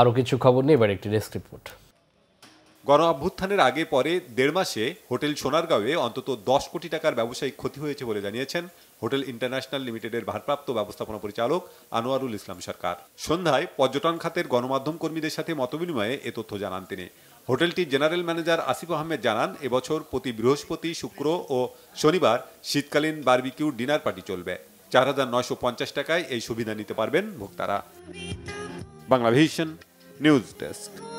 আরও কিছু খবর নিয়ে এবার একটি ডেস্ক রিপোর্ট গণ অভ্যুত্থানের আগে পরে দেড় মাসে হোটেল সোনারগাঁওয়ে অন্তত দশ কোটি টাকার ব্যবসায়িক ক্ষতি হয়েছে বলে জানিয়েছেন হোটেল ইন্টারন্যাশনাল লিমিটেডের ভারপ্রাপ্ত ব্যবস্থাপনা পরিচালক আনোয়ারুল ইসলাম সরকার সন্ধ্যায় পর্যটন খাতের গণমাধ্যম কর্মীদের সাথে মতবিনিময়ে এ তথ্য জানান তিনি হোটেলটির জেনারেল ম্যানেজার আসিফ আহমেদ জানান এবছর প্রতি বৃহস্পতি শুক্র ও শনিবার শীতকালীন বার্বিকিউ ডিনার পার্টি চলবে চার হাজার নয়শো পঞ্চাশ টাকায় এই সুবিধা নিতে পারবেন ভোক্তারা বাংলা নিউজ ডেস্ক